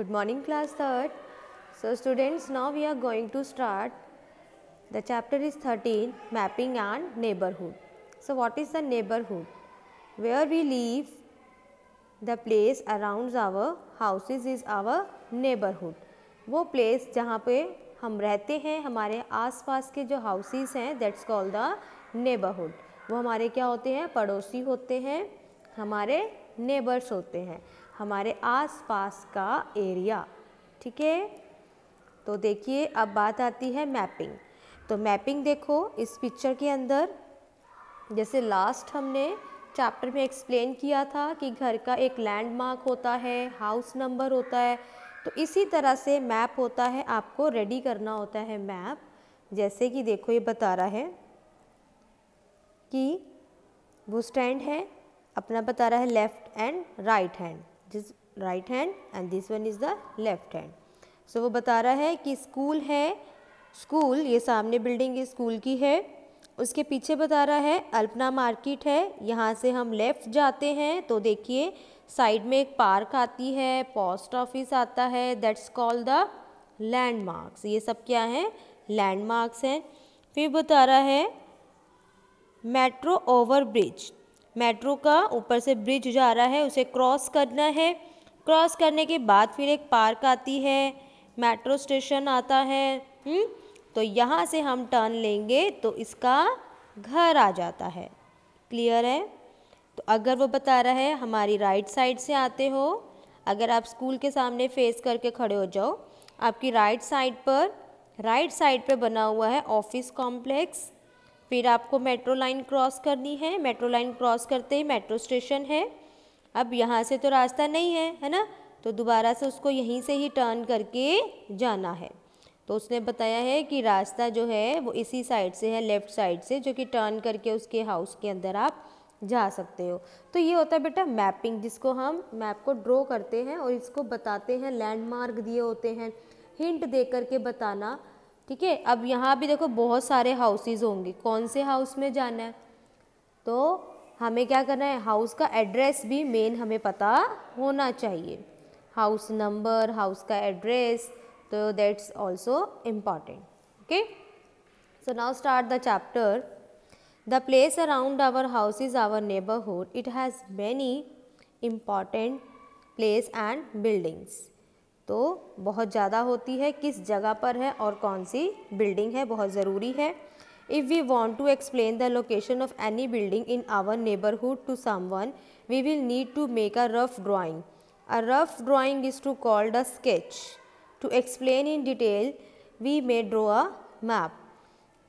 good morning class 3rd so students now we are going to start the chapter is 13 mapping and neighborhood so what is the neighborhood where we live the place around our houses is our neighborhood wo place jahan pe hum rehte hain hamare aas paas ke jo houses hain that's called the neighborhood wo hamare kya hote hain padosi hote hain hamare neighbours होते हैं हमारे आसपास का area ठीक है तो देखिए अब बात आती है मैपिंग तो मैपिंग देखो इस पिक्चर के अंदर जैसे लास्ट हमने चैप्टर में एक्सप्लेन किया था कि घर का एक लैंडमार्क होता है हाउस नंबर होता है तो इसी तरह से मैप होता है आपको रेडी करना होता है मैप जैसे कि देखो ये बता रहा है कि वो स्टैंड है अपना बता रहा है left and right hand this right hand and this one is the left hand so वो बता रहा है कि स्कूल है स्कूल ये सामने बिल्डिंग ये स्कूल की है उसके पीछे बता रहा है अल्पना मार्केट है यहाँ से हम लेफ़्ट जाते हैं तो देखिए साइड में एक पार्क आती है पोस्ट ऑफिस आता है दैट्स कॉल्ड द लैंडमार्क्स ये सब क्या हैं लैंडमार्क्स हैं फिर बता रहा है मेट्रो ओवर ब्रिज मेट्रो का ऊपर से ब्रिज जा रहा है उसे क्रॉस करना है क्रॉस करने के बाद फिर एक पार्क आती है मेट्रो स्टेशन आता है हुँ? हम्म, तो यहाँ से हम टर्न लेंगे तो इसका घर आ जाता है क्लियर है तो अगर वो बता रहा है हमारी राइट साइड से आते हो अगर आप स्कूल के सामने फेस करके खड़े हो जाओ आपकी राइट साइड पर राइट साइड पे बना हुआ है ऑफिस कॉम्प्लेक्स फिर आपको मेट्रो लाइन क्रॉस करनी है मेट्रो लाइन क्रॉस करते ही मेट्रो स्टेशन है अब यहाँ से तो रास्ता नहीं है है ना तो दोबारा से उसको यहीं से ही टर्न करके जाना है तो उसने बताया है कि रास्ता जो है वो इसी साइड से है लेफ़्ट साइड से जो कि टर्न करके उसके हाउस के अंदर आप जा सकते हो तो ये होता है बेटा मैपिंग जिसको हम मैप को ड्रॉ करते हैं और इसको बताते हैं लैंडमार्क दिए होते हैं हिंट दे करके बताना ठीक है अब यहाँ भी देखो बहुत सारे हाउसेज होंगे कौन से हाउस में जाना है तो हमें क्या करना है हाउस का एड्रेस भी मेन हमें पता होना चाहिए हाउस नंबर हाउस का एड्रेस तो that's also important okay so now start the chapter the place around our house is our neighbourhood it has many important place and buildings तो बहुत ज़्यादा होती है किस जगह पर है और कौन सी बिल्डिंग है बहुत ज़रूरी है if we want to explain the location of any building in our neighbourhood to someone we will need to make a rough drawing a rough drawing is to called a sketch to explain in detail we may draw a map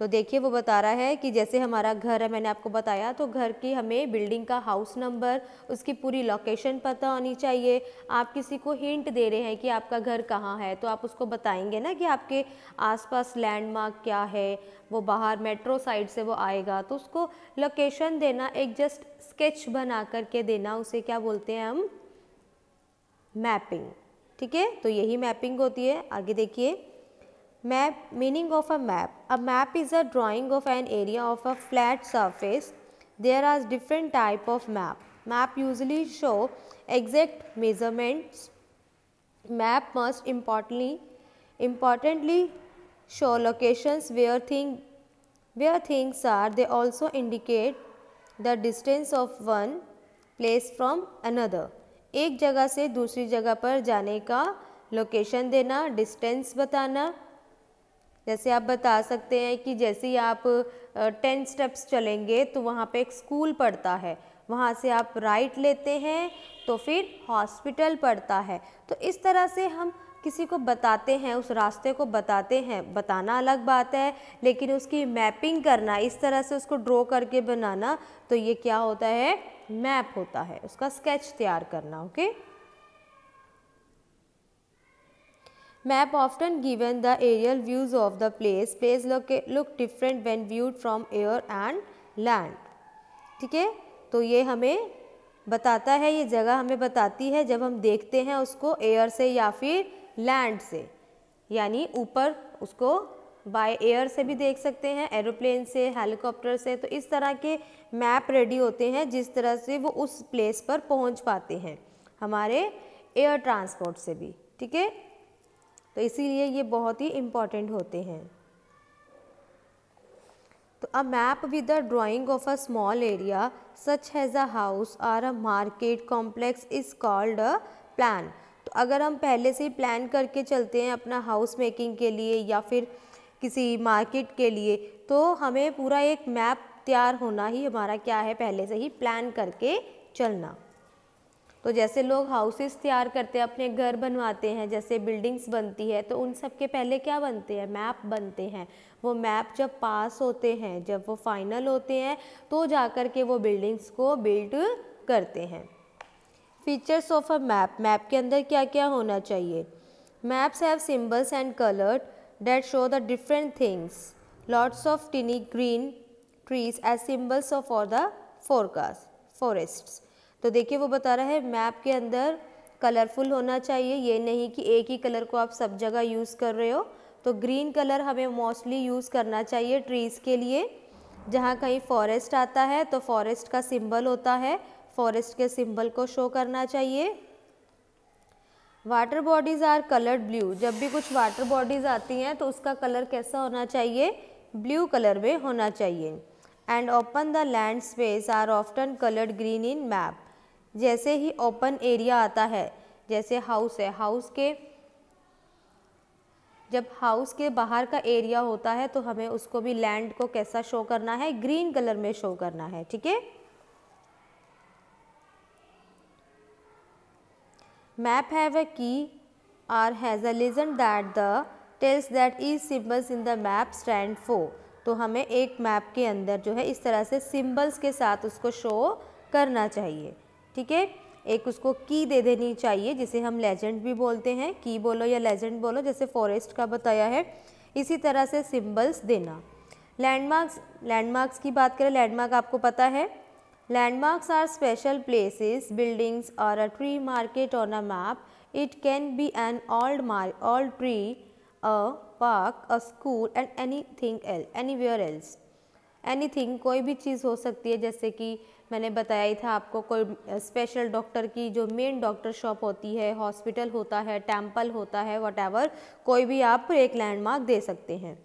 तो देखिए वो बता रहा है कि जैसे हमारा घर है मैंने आपको बताया तो घर की हमें बिल्डिंग का हाउस नंबर उसकी पूरी लोकेशन पता होनी चाहिए आप किसी को हिंट दे रहे हैं कि आपका घर कहाँ है तो आप उसको बताएंगे ना कि आपके आसपास लैंडमार्क क्या है वो बाहर मेट्रो साइड से वो आएगा तो उसको लोकेशन देना एक जस्ट स्केच बना करके देना उसे क्या बोलते हैं हम मैपिंग ठीक है तो यही मैपिंग होती है आगे देखिए map meaning of a map a map is a drawing of an area of a flat surface there are different type of map map usually show exact measurements map must importantly importantly show locations where thing where things are they also indicate the distance of one place from another एक जगह से दूसरी जगह पर जाने का location देना distance बताना जैसे आप बता सकते हैं कि जैसे ही आप टेन स्टेप्स चलेंगे तो वहाँ पे एक स्कूल पड़ता है वहाँ से आप राइट लेते हैं तो फिर हॉस्पिटल पड़ता है तो इस तरह से हम किसी को बताते हैं उस रास्ते को बताते हैं बताना अलग बात है लेकिन उसकी मैपिंग करना इस तरह से उसको ड्रॉ करके बनाना तो ये क्या होता है मैप होता है उसका स्केच तैयार करना okay Map often given the aerial views of the place. Place look, look different when viewed from air and land. ठीक है तो ये हमें बताता है ये जगह हमें बताती है जब हम देखते हैं उसको एयर से या फिर लैंड से यानी ऊपर उसको बाय एयर से भी देख सकते हैं एरोप्लेन से हेलीकॉप्टर से तो इस तरह के मैप रेडी होते हैं जिस तरह से वो उस प्लेस पर पहुंच पाते हैं हमारे एयर ट्रांसपोर्ट से भी ठीक है तो इसीलिए ये बहुत ही इम्पॉर्टेंट होते हैं तो a map with the drawing of a small area such has a house और a market complex is called a plan तो अगर हम पहले से ही प्लान करके चलते हैं अपना हाउस मेकिंग के लिए या फिर किसी मार्केट के लिए तो हमें पूरा एक मैप तैयार होना ही हमारा क्या है पहले से ही प्लान करके चलना तो जैसे लोग हाउसेस तैयार करते हैं अपने घर बनवाते हैं जैसे बिल्डिंग्स बनती है तो उन सब के पहले क्या बनते हैं मैप बनते हैं वो मैप जब पास होते हैं जब वो फाइनल होते हैं तो जा कर के वो बिल्डिंग्स को बिल्ड करते हैं features of a map map के अंदर क्या क्या होना चाहिए maps have symbols and coloured that show the different things lots of tiny green trees as symbols of for the forecast forests तो देखिए वो बता रहा है मैप के अंदर कलरफुल होना चाहिए ये नहीं कि एक ही कलर को आप सब जगह यूज़ कर रहे हो तो ग्रीन कलर हमें मोस्टली यूज़ करना चाहिए ट्रीज़ के लिए जहाँ कहीं फॉरेस्ट आता है तो फॉरेस्ट का सिंबल होता है फॉरेस्ट के सिंबल को शो करना चाहिए water bodies are coloured blue जब भी कुछ वाटर बॉडीज़ आती हैं तो उसका कलर कैसा होना चाहिए ब्लू कलर में होना चाहिए and open the land space are often coloured green in map जैसे ही ओपन एरिया आता है जैसे हाउस है हाउस के जब हाउस के बाहर का एरिया होता है तो हमें उसको भी लैंड को कैसा शो करना है ग्रीन कलर में शो करना है ठीक है map have a key or has a legend that the tells that each symbols in the map stand for तो हमें एक मैप के अंदर जो है इस तरह से सिंबल्स के साथ उसको शो करना चाहिए ठीक है एक उसको की दे देनी चाहिए जिसे हम लेजेंड भी बोलते हैं की बोलो या लेजेंड बोलो जैसे फॉरेस्ट का बताया है इसी तरह से सिंबल्स देना लैंडमार्क्स लैंडमार्क्स की बात करें लैंडमार्क आपको पता है landmarks are special places buildings और a tree market on a map it can be an old mar old tree a park a school and any thing el any else anything कोई भी चीज़ हो सकती है जैसे कि मैंने बताया ही था आपको कोई स्पेशल डॉक्टर की जो मेन डॉक्टर शॉप होती है हॉस्पिटल होता है टेम्पल होता है वट कोई भी आप एक लैंडमार्क दे सकते हैं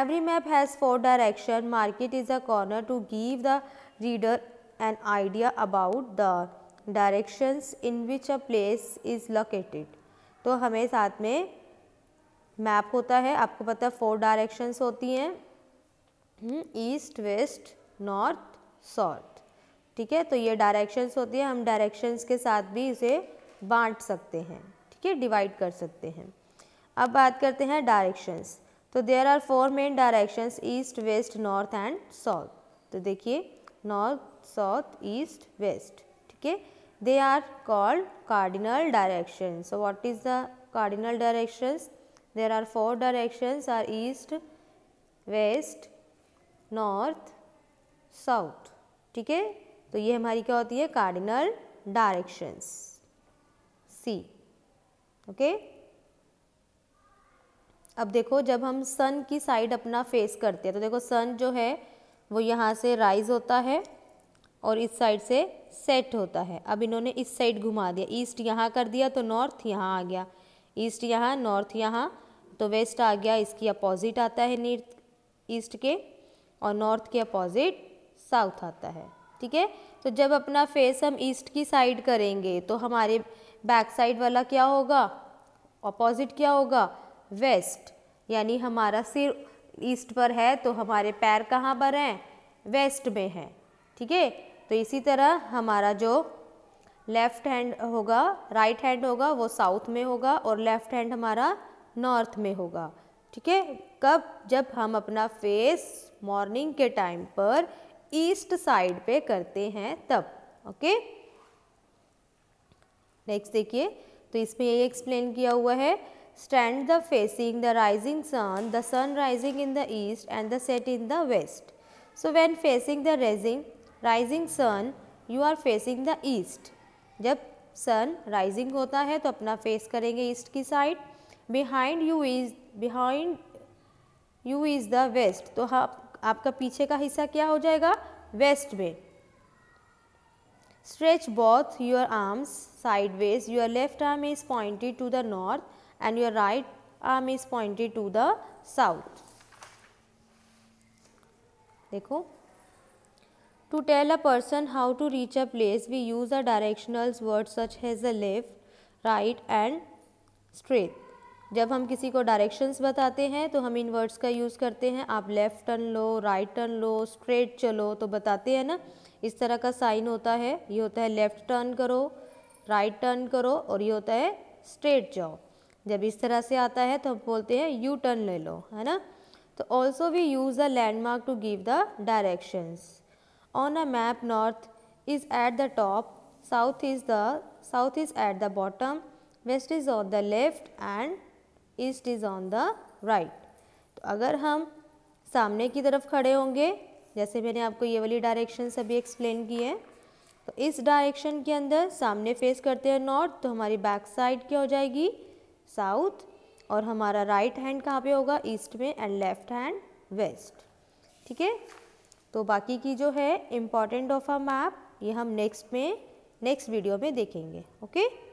every map has four direction market is a corner to give the reader an idea about the directions in which a place is located तो हमें साथ में मैप होता है आपको पता है फोर डायरेक्शंस होती हैं ईस्ट वेस्ट नॉर्थ साउथ ठीक है तो ये डायरेक्शंस होती है हम डायरेक्शंस के साथ भी इसे बांट सकते हैं ठीक है डिवाइड कर सकते हैं अब बात करते हैं डायरेक्शंस तो there are four main directions east west north and south तो देखिए नॉर्थ साउथ ईस्ट वेस्ट ठीक है they are called cardinal direction so what is the cardinal directions there are four directions are east west north south ठीक है तो ये हमारी क्या होती है कार्डिनल डायरेक्शंस सी ओके अब देखो जब हम सन की साइड अपना फेस करते हैं तो देखो सन जो है वो यहाँ से राइज होता है और इस साइड से सेट होता है अब इन्होंने इस साइड घुमा दिया ईस्ट यहाँ कर दिया तो नॉर्थ यहाँ आ गया ईस्ट यहाँ नॉर्थ यहाँ तो वेस्ट आ गया इसकी अपोजिट आता है नीर्थ ईस्ट के और नॉर्थ के अपोजिट साउथ आता है ठीक है तो जब अपना फेस हम ईस्ट की साइड करेंगे तो हमारे बैक साइड वाला क्या होगा अपोजिट क्या होगा वेस्ट यानी हमारा सिर ईस्ट पर है तो हमारे पैर कहाँ पर हैं वेस्ट में है ठीक है तो इसी तरह हमारा जो लेफ़्ट हैंड होगा राइट हैंड होगा वो साउथ में होगा और लेफ़्ट हैंड हमारा नॉर्थ में होगा ठीक है कब जब हम अपना फेस मॉर्निंग के टाइम पर ईस्ट साइड पे करते हैं तब ओके नेक्स्ट देखिए तो इसमें यही एक्सप्लेन किया हुआ है stand the facing the rising sun the sun rising in the east and the set in the west so when facing the rising rising sun you are facing the east जब sun rising होता है तो अपना face करेंगे east की side behind you is behind you is the west तो हाँ आपका पीछे का हिस्सा क्या हो जाएगा वेस्ट में stretch both your arms sideways your left arm is pointed to the north and your right arm is pointed to the south देखो to tell a person how to reach a place we use a directional word such as the left right and straight जब हम किसी को directions बताते हैं तो हम इन words का यूज़ करते हैं आप लेफ़्ट टर्न लो राइट टर्न लो स्ट्रेट चलो तो बताते हैं ना इस तरह का साइन होता है ये होता है लेफ़्ट टर्न करो राइट टर्न करो और ये होता है स्ट्रेट जाओ जब इस तरह से आता है तो हम बोलते हैं यू टर्न ले लो है ना तो also we use the landmark to give the directions on a map north is at the top south is the south is at the bottom west is on the left and east is on the right तो अगर हम सामने की तरफ खड़े होंगे जैसे मैंने आपको ये वाली डायरेक्शन सभी एक्सप्लेन की है तो इस डायरेक्शन के अंदर सामने फेस करते हैं नॉर्थ तो हमारी बैक साइड क्या हो जाएगी साउथ और हमारा राइट हैंड कहाँ पे होगा ईस्ट में एंड लेफ्ट हैंड वेस्ट ठीक है तो बाकी की जो है इम्पॉर्टेंट ऑफ अ मैप ये हम नेक्स्ट में नेक्स्ट वीडियो में देखेंगे ओके okay?